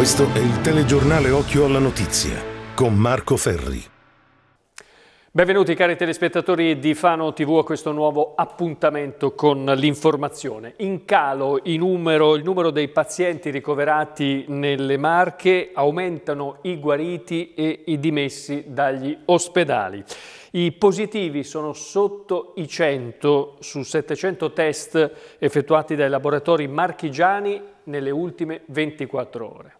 Questo è il telegiornale Occhio alla Notizia con Marco Ferri. Benvenuti cari telespettatori di Fano TV a questo nuovo appuntamento con l'informazione. In calo numero, il numero dei pazienti ricoverati nelle Marche, aumentano i guariti e i dimessi dagli ospedali. I positivi sono sotto i 100 su 700 test effettuati dai laboratori marchigiani nelle ultime 24 ore.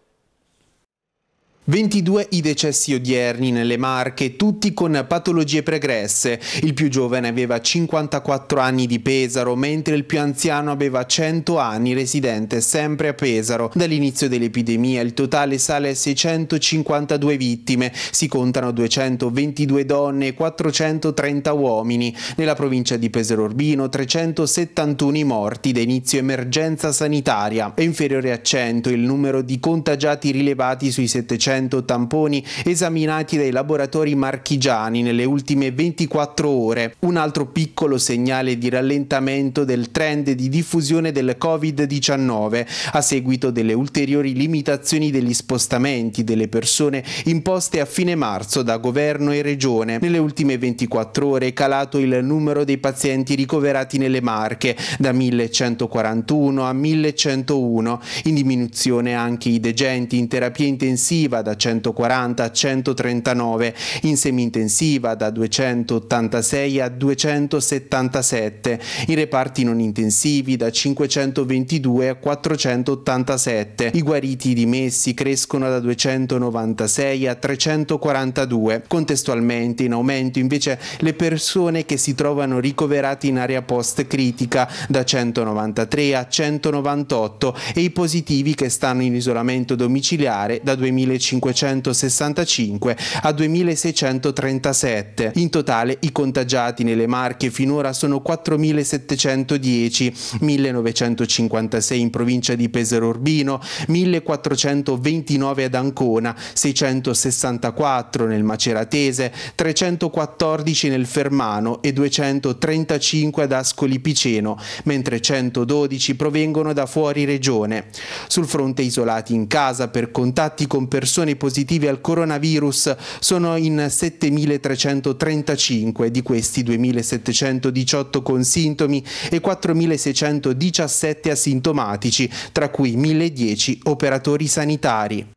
22 i decessi odierni nelle Marche, tutti con patologie pregresse. Il più giovane aveva 54 anni di Pesaro, mentre il più anziano aveva 100 anni, residente sempre a Pesaro. Dall'inizio dell'epidemia il totale sale a 652 vittime, si contano 222 donne e 430 uomini. Nella provincia di Pesaro Urbino 371 i morti da inizio emergenza sanitaria. È inferiore a 100 il numero di contagiati rilevati sui 700 1.100 tamponi esaminati dai laboratori marchigiani nelle ultime 24 ore, un altro piccolo segnale di rallentamento del trend di diffusione del Covid-19 a seguito delle ulteriori limitazioni degli spostamenti delle persone imposte a fine marzo da governo e regione. Nelle ultime 24 ore è calato il numero dei pazienti ricoverati nelle Marche da 1141 a 1101, in diminuzione anche i degenti in terapia intensiva da 140 a 139, in semi-intensiva da 286 a 277, in reparti non intensivi da 522 a 487. I guariti dimessi crescono da 296 a 342. Contestualmente in aumento invece le persone che si trovano ricoverate in area post critica da 193 a 198 e i positivi che stanno in isolamento domiciliare da 2005. 2.565 a 2.637. In totale i contagiati nelle Marche finora sono 4.710, 1.956 in provincia di Pesaro Urbino, 1.429 ad Ancona, 664 nel Maceratese, 314 nel Fermano e 235 ad Ascoli Piceno, mentre 112 provengono da fuori regione. Sul fronte isolati in casa per contatti con persone persone positive al coronavirus sono in 7.335, di questi 2.718 con sintomi e 4.617 asintomatici, tra cui 1.010 operatori sanitari.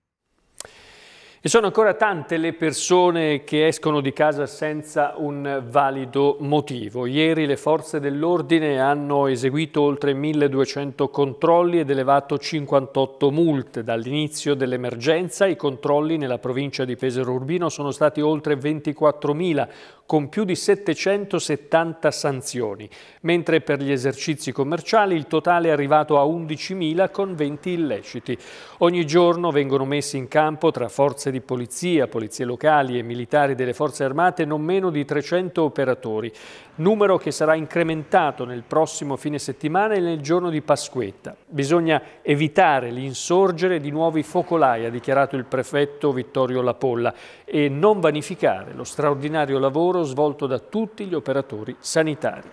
E sono ancora tante le persone che escono di casa senza un valido motivo. Ieri le forze dell'ordine hanno eseguito oltre 1200 controlli ed elevato 58 multe. Dall'inizio dell'emergenza i controlli nella provincia di Pesaro Urbino sono stati oltre 24.000 con più di 770 sanzioni, mentre per gli esercizi commerciali il totale è arrivato a 11.000 con 20 illeciti. Ogni giorno vengono messi in campo tra forze di polizia, polizie locali e militari delle forze armate non meno di 300 operatori, numero che sarà incrementato nel prossimo fine settimana e nel giorno di Pasquetta. Bisogna evitare l'insorgere di nuovi focolai, ha dichiarato il prefetto Vittorio Lapolla, e non vanificare lo straordinario lavoro lavoro svolto da tutti gli operatori sanitari.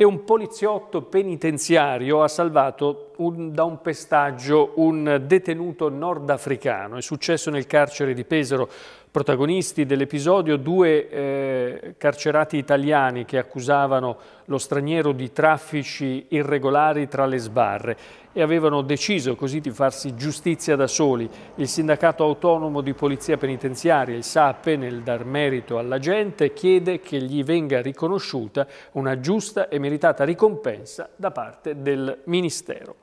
E un poliziotto penitenziario ha salvato un, da un pestaggio un detenuto nordafricano. È successo nel carcere di Pesaro protagonisti dell'episodio due eh, carcerati italiani che accusavano lo straniero di traffici irregolari tra le sbarre e avevano deciso così di farsi giustizia da soli. Il sindacato autonomo di polizia penitenziaria, il SAPE, nel dar merito alla gente, chiede che gli venga riconosciuta una giusta e meritata ricompensa da parte del Ministero.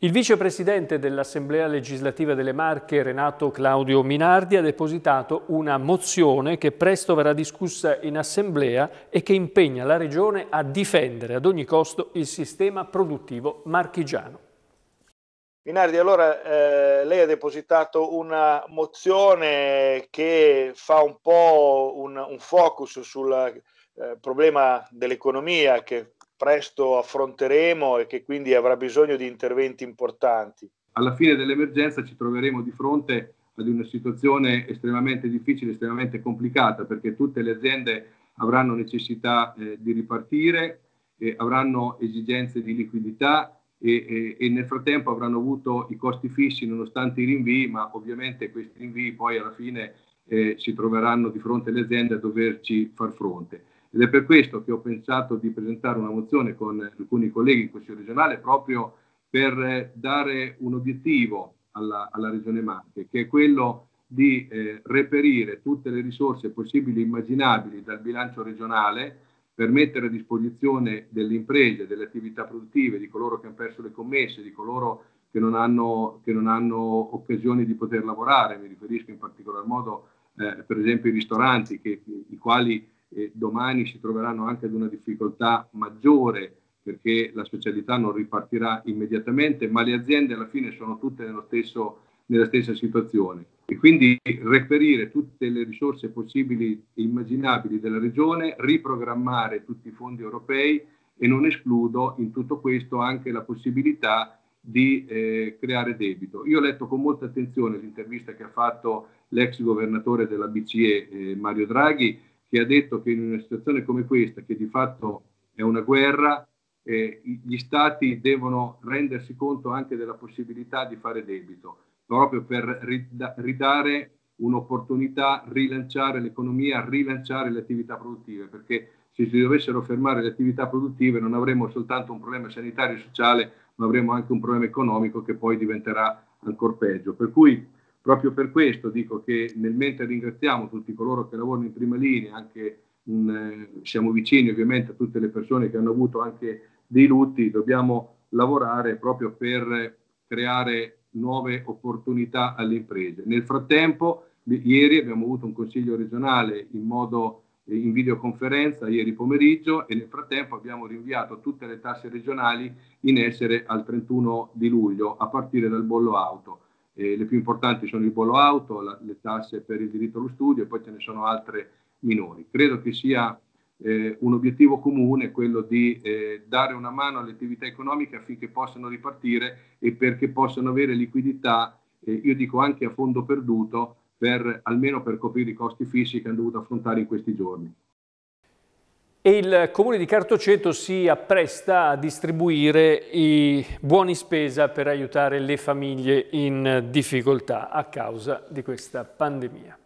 Il vicepresidente dell'Assemblea legislativa delle Marche, Renato Claudio Minardi, ha depositato una mozione che presto verrà discussa in Assemblea e che impegna la Regione a difendere ad ogni costo il sistema produttivo marchigiano. Minardi, allora eh, lei ha depositato una mozione che fa un po' un, un focus sul eh, problema dell'economia che presto affronteremo e che quindi avrà bisogno di interventi importanti. Alla fine dell'emergenza ci troveremo di fronte ad una situazione estremamente difficile, estremamente complicata, perché tutte le aziende avranno necessità eh, di ripartire, eh, avranno esigenze di liquidità e, e, e, nel frattempo avranno avuto i costi fissi nonostante i rinvii, ma ovviamente questi rinvii poi alla fine eh, si troveranno di fronte alle aziende a doverci far fronte. Ed è per questo che ho pensato di presentare una mozione con alcuni colleghi in Consiglio regionale proprio per dare un obiettivo alla, alla Regione Marche, che è quello di eh, reperire tutte le risorse possibili e immaginabili dal bilancio regionale per mettere a disposizione delle imprese, delle attività produttive, di coloro che hanno perso le commesse, di coloro che non hanno, che non hanno occasione di poter lavorare, mi riferisco in particolar modo eh, per esempio ai ristoranti, che, i quali e domani si troveranno anche ad una difficoltà maggiore perché la specialità non ripartirà immediatamente, ma le aziende alla fine sono tutte stesso, nella stessa situazione. E quindi reperire tutte le risorse possibili e immaginabili della regione, riprogrammare tutti i fondi europei e non escludo in tutto questo anche la possibilità di eh, creare debito. Io ho letto con molta attenzione l'intervista che ha fatto l'ex governatore della BCE eh, Mario Draghi che ha detto che in una situazione come questa, che di fatto è una guerra, eh, gli stati devono rendersi conto anche della possibilità di fare debito, proprio per ridare un'opportunità, rilanciare l'economia, rilanciare le attività produttive, perché se si dovessero fermare le attività produttive non avremmo soltanto un problema sanitario e sociale, ma avremmo anche un problema economico che poi diventerà ancora peggio. Per cui Proprio per questo dico che nel mentre ringraziamo tutti coloro che lavorano in prima linea, anche un, eh, siamo vicini ovviamente a tutte le persone che hanno avuto anche dei lutti, dobbiamo lavorare proprio per creare nuove opportunità alle imprese. Nel frattempo, ieri abbiamo avuto un consiglio regionale in modo eh, in videoconferenza ieri pomeriggio e nel frattempo abbiamo rinviato tutte le tasse regionali in essere al 31 di luglio a partire dal bollo auto. Eh, le più importanti sono il bollo auto, la, le tasse per il diritto allo studio e poi ce ne sono altre minori. Credo che sia eh, un obiettivo comune quello di eh, dare una mano alle attività economiche affinché possano ripartire e perché possano avere liquidità, eh, io dico anche a fondo perduto, per, almeno per coprire i costi fissi che hanno dovuto affrontare in questi giorni e il comune di Cartoceto si appresta a distribuire i buoni spesa per aiutare le famiglie in difficoltà a causa di questa pandemia.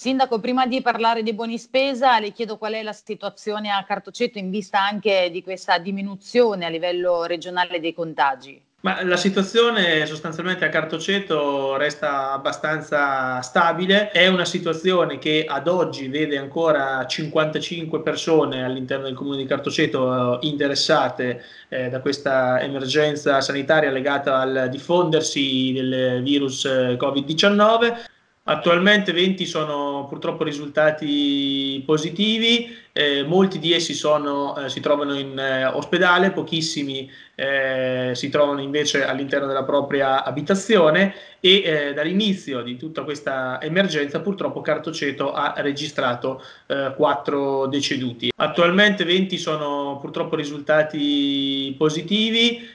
Sindaco, prima di parlare dei buoni spesa, le chiedo qual è la situazione a Cartoceto in vista anche di questa diminuzione a livello regionale dei contagi. Ma la situazione sostanzialmente a Cartoceto resta abbastanza stabile, è una situazione che ad oggi vede ancora 55 persone all'interno del comune di Cartoceto eh, interessate eh, da questa emergenza sanitaria legata al diffondersi del virus eh, Covid-19. Attualmente 20 sono purtroppo risultati positivi eh, molti di essi sono, eh, si trovano in eh, ospedale, pochissimi eh, si trovano invece all'interno della propria abitazione e eh, dall'inizio di tutta questa emergenza purtroppo Cartoceto ha registrato eh, quattro deceduti. Attualmente 20 sono purtroppo risultati positivi,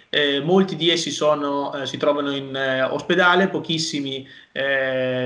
molti di essi sono, si trovano in ospedale, pochissimi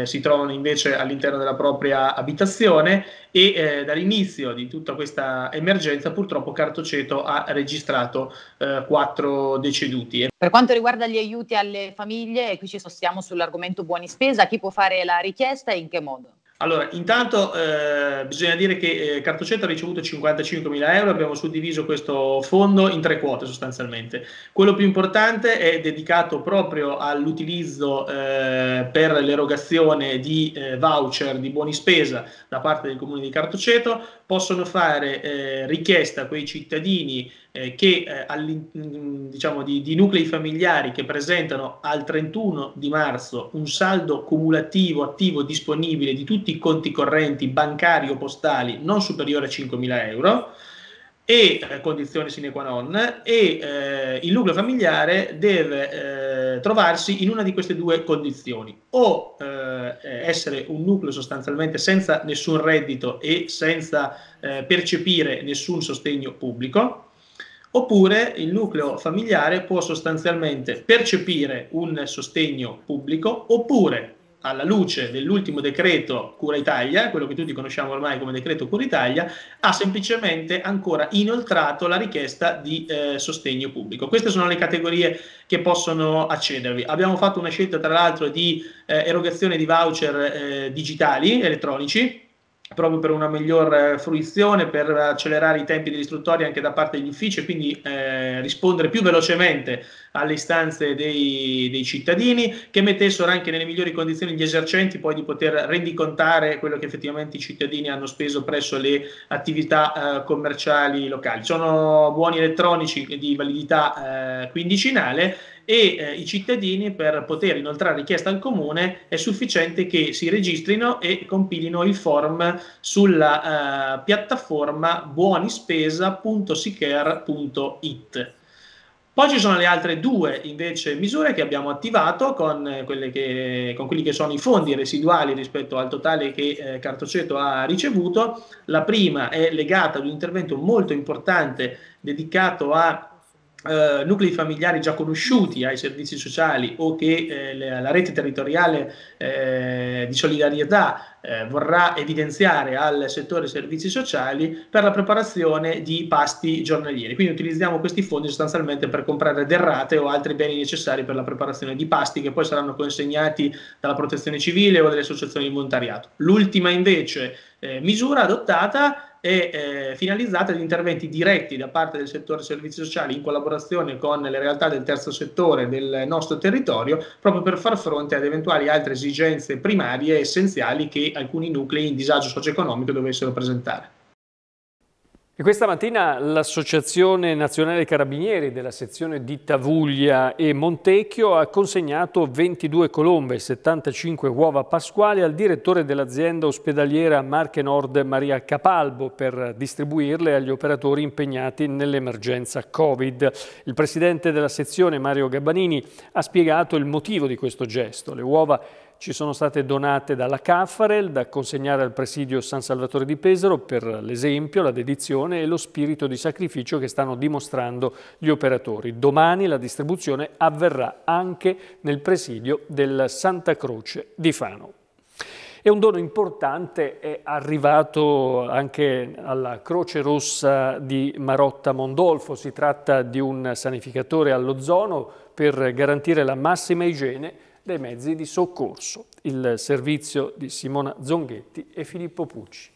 si trovano invece all'interno della propria abitazione e dall'inizio di tutta tutta questa emergenza, purtroppo Cartoceto ha registrato eh, quattro deceduti. Per quanto riguarda gli aiuti alle famiglie, qui ci sostiamo sull'argomento buoni spesa, chi può fare la richiesta e in che modo? Allora, intanto eh, bisogna dire che eh, Cartocetto ha ricevuto 55 mila euro, abbiamo suddiviso questo fondo in tre quote sostanzialmente. Quello più importante è dedicato proprio all'utilizzo eh, per l'erogazione di eh, voucher di buoni spesa da parte del comune di Cartoceto, possono fare eh, richiesta quei cittadini eh, che, eh, mm, diciamo di, di, nuclei familiari che presentano al 31 di marzo un saldo cumulativo attivo disponibile di tutti i conti correnti bancari o postali non superiore a 5.000 euro e eh, condizioni sine qua non e eh, il nucleo familiare deve eh, trovarsi in una di queste due condizioni o eh, essere un nucleo sostanzialmente senza nessun reddito e senza eh, percepire nessun sostegno pubblico, oppure il nucleo familiare può sostanzialmente percepire un sostegno pubblico oppure alla luce dell'ultimo decreto Cura Italia, quello che tutti conosciamo ormai come decreto Cura Italia, ha semplicemente ancora inoltrato la richiesta di eh, sostegno pubblico. Queste sono le categorie che possono accedervi. Abbiamo fatto una scelta tra l'altro di eh, erogazione di voucher eh, digitali, elettronici, proprio per una miglior eh, fruizione, per accelerare i tempi dell'istruttoria anche da parte degli uffici e quindi eh, rispondere più velocemente alle istanze dei, dei, cittadini, che mettessero anche nelle migliori condizioni gli esercenti poi di poter rendicontare quello che effettivamente i cittadini hanno speso presso le attività eh, commerciali locali. Sono buoni elettronici di validità eh, quindicinale e eh, i cittadini per poter inoltrare richiesta al comune è sufficiente che si registrino e compilino il form sulla eh, piattaforma buonispesa.sicare.it. Poi ci sono le altre due invece misure che abbiamo attivato con, eh, che, con quelli che sono i fondi residuali rispetto al totale che eh, Cartoceto ha ricevuto. La prima è legata ad un intervento molto importante dedicato a eh, nuclei familiari già conosciuti ai servizi sociali o che eh, la, la rete territoriale eh, di solidarietà eh, vorrà evidenziare al settore servizi sociali per la preparazione di pasti giornalieri. Quindi utilizziamo questi fondi sostanzialmente per comprare derrate o altri beni necessari per la preparazione di pasti che poi saranno consegnati dalla protezione civile o dalle associazioni di volontariato. L'ultima invece eh, misura adottata è è eh, finalizzata ad interventi diretti da parte del settore servizi sociali in collaborazione con le realtà del terzo settore del nostro territorio, proprio per far fronte ad eventuali altre esigenze primarie essenziali che alcuni nuclei in disagio socio-economico dovessero presentare. E questa mattina l'Associazione Nazionale Carabinieri della sezione di Tavuglia e Montecchio ha consegnato 22 colombe e 75 uova pasquali al direttore dell'azienda ospedaliera Marche Nord Maria Capalbo per distribuirle agli operatori impegnati nell'emergenza Covid. Il presidente della sezione Mario Gabbanini ha spiegato il motivo di questo gesto. Le uova ci sono state donate dalla Caffarel da consegnare al presidio San Salvatore di Pesaro per l'esempio, la dedizione e lo spirito di sacrificio che stanno dimostrando gli operatori. Domani la distribuzione avverrà anche nel presidio del Santa Croce di Fano. E un dono importante è arrivato anche alla Croce Rossa di Marotta Mondolfo. Si tratta di un sanificatore all'ozono per garantire la massima igiene dei mezzi di soccorso. Il servizio di Simona Zonghetti e Filippo Pucci.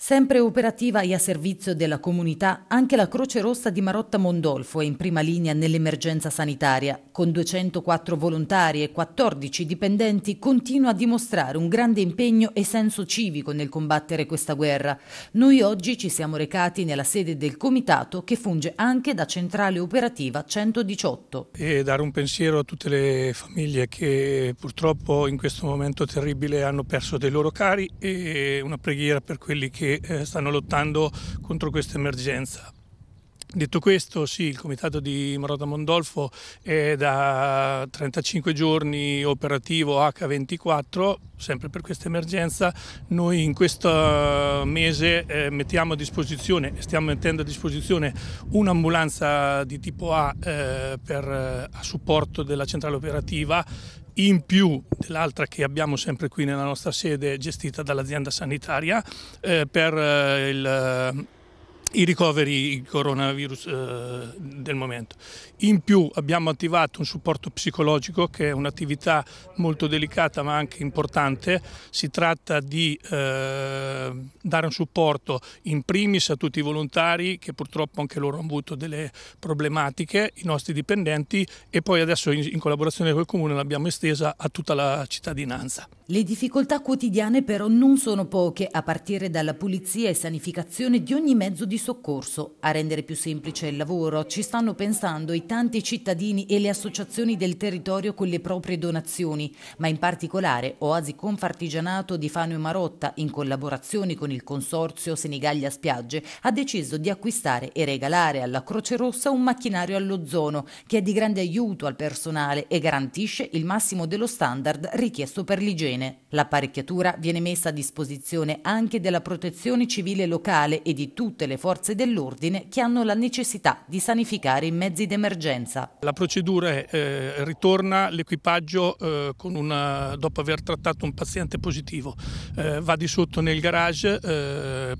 Sempre operativa e a servizio della comunità, anche la Croce Rossa di Marotta Mondolfo è in prima linea nell'emergenza sanitaria. Con 204 volontari e 14 dipendenti continua a dimostrare un grande impegno e senso civico nel combattere questa guerra. Noi oggi ci siamo recati nella sede del comitato che funge anche da centrale operativa 118. E dare un pensiero a tutte le famiglie che purtroppo in questo momento terribile hanno perso dei loro cari e una preghiera per quelli che che eh, stanno lottando contro questa emergenza. Detto questo, sì, il comitato di Marotta Mondolfo è da 35 giorni operativo H24, sempre per questa emergenza. Noi in questo eh, mese eh, mettiamo a disposizione, stiamo mettendo a disposizione un'ambulanza di tipo A eh, per, eh, a supporto della centrale operativa in più dell'altra che abbiamo sempre qui nella nostra sede gestita dall'azienda sanitaria eh, per eh, il i ricoveri coronavirus eh, del momento. In più abbiamo attivato un supporto psicologico che è un'attività molto delicata ma anche importante, si tratta di eh, dare un supporto in primis a tutti i volontari che purtroppo anche loro hanno avuto delle problematiche, i nostri dipendenti e poi adesso in, in collaborazione col Comune l'abbiamo estesa a tutta la cittadinanza. Le difficoltà quotidiane però non sono poche, a partire dalla pulizia e sanificazione di ogni mezzo di soccorso. A rendere più semplice il lavoro ci stanno pensando i tanti cittadini e le associazioni del territorio con le proprie donazioni, ma in particolare Oasi Confartigianato di Fano e Marotta, in collaborazione con il consorzio Senigallia Spiagge, ha deciso di acquistare e regalare alla Croce Rossa un macchinario all'ozono che è di grande aiuto al personale e garantisce il massimo dello standard richiesto per l'igiene bene. L'apparecchiatura viene messa a disposizione anche della protezione civile locale e di tutte le forze dell'ordine che hanno la necessità di sanificare i mezzi d'emergenza. La procedura è, eh, ritorna l'equipaggio eh, dopo aver trattato un paziente positivo, eh, va di sotto nel garage. eh,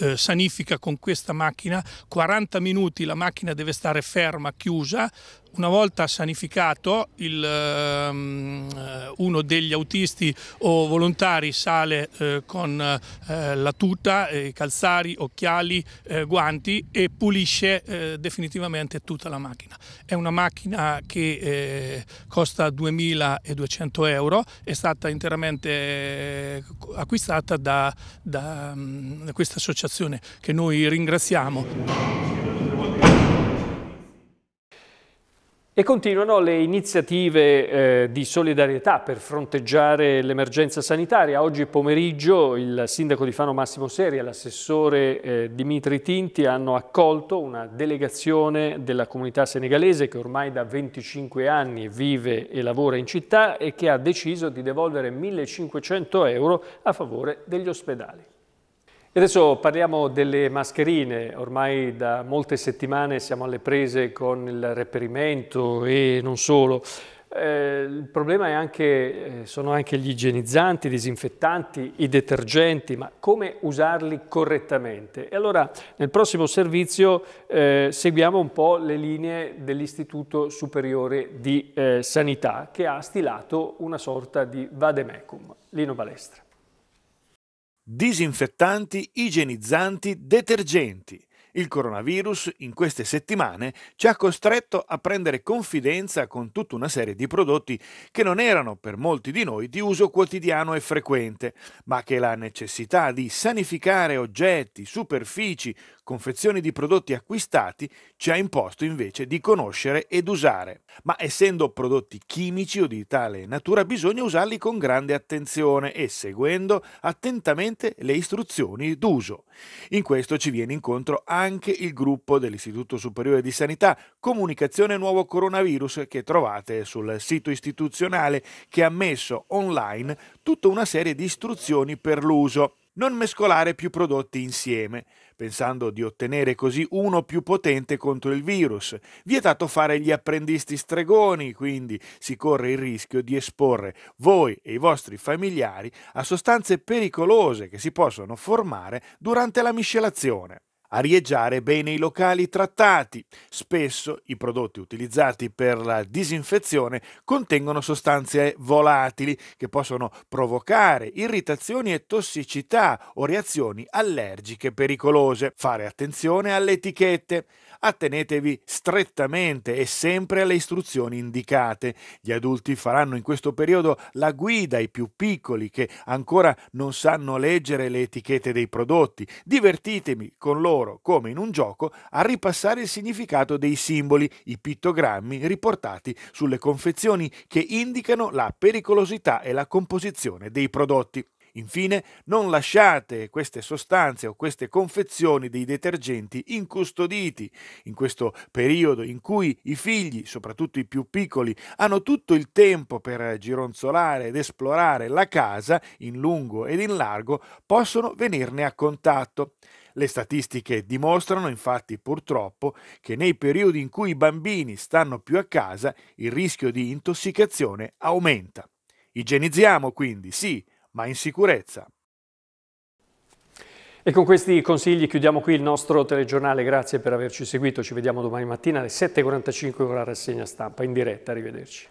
eh sanifica con questa macchina, 40 minuti la macchina deve stare ferma, chiusa, una volta sanificato il, um, uno degli autisti o volontari sale eh, con eh, la tuta, eh, i calzari, occhiali, eh, guanti e pulisce eh, definitivamente tutta la macchina. È una macchina che costa 2.200 euro, è stata interamente acquistata da, da um, questa associazione che noi ringraziamo. E continuano le iniziative eh, di solidarietà per fronteggiare l'emergenza sanitaria. Oggi pomeriggio il sindaco di Fano Massimo Seri e l'assessore eh, Dimitri Tinti hanno accolto una delegazione della comunità senegalese che ormai da 25 anni vive e lavora in città e che ha deciso di devolvere 1500 euro a favore degli ospedali. E adesso parliamo delle mascherine, ormai da molte settimane siamo alle prese con il reperimento e non solo. Eh, il problema anche, eh, sono anche gli igienizzanti, i disinfettanti, i detergenti, ma come usarli correttamente? E allora nel prossimo servizio eh, seguiamo un po' le linee dell'Istituto Superiore di eh, Sanità che ha stilato una sorta di vademecum. Lino Balestra disinfettanti, igienizzanti, detergenti. Il coronavirus in queste settimane ci ha costretto a prendere confidenza con tutta una serie di prodotti che non erano per molti di noi di uso quotidiano e frequente, ma che la necessità di sanificare oggetti, superfici, confezioni di prodotti acquistati ci ha imposto invece di conoscere ed usare. Ma essendo prodotti chimici o di tale natura bisogna usarli con grande attenzione e seguendo attentamente le istruzioni d'uso. In questo ci viene incontro anche anche il gruppo dell'Istituto Superiore di Sanità Comunicazione Nuovo Coronavirus che trovate sul sito istituzionale che ha messo online tutta una serie di istruzioni per l'uso non mescolare più prodotti insieme, pensando di ottenere così uno più potente contro il virus. Vietato fare gli apprendisti stregoni, quindi si corre il rischio di esporre voi e i vostri familiari a sostanze pericolose che si possono formare durante la miscelazione arieggiare bene i locali trattati. Spesso i prodotti utilizzati per la disinfezione contengono sostanze volatili che possono provocare irritazioni e tossicità o reazioni allergiche pericolose. Fare attenzione alle etichette attenetevi strettamente e sempre alle istruzioni indicate. Gli adulti faranno in questo periodo la guida ai più piccoli che ancora non sanno leggere le etichette dei prodotti. Divertitemi con loro, come in un gioco, a ripassare il significato dei simboli, i pittogrammi riportati sulle confezioni che indicano la pericolosità e la composizione dei prodotti. Infine, non lasciate queste sostanze o queste confezioni dei detergenti incustoditi in questo periodo in cui i figli, soprattutto i più piccoli, hanno tutto il tempo per gironzolare ed esplorare la casa in lungo ed in largo, possono venirne a contatto. Le statistiche dimostrano infatti purtroppo che nei periodi in cui i bambini stanno più a casa il rischio di intossicazione aumenta. Igienizziamo quindi, sì, ma in sicurezza. E con questi consigli chiudiamo qui il nostro telegiornale. Grazie per averci seguito. Ci vediamo domani mattina alle 7.45 con la rassegna stampa in diretta. Arrivederci.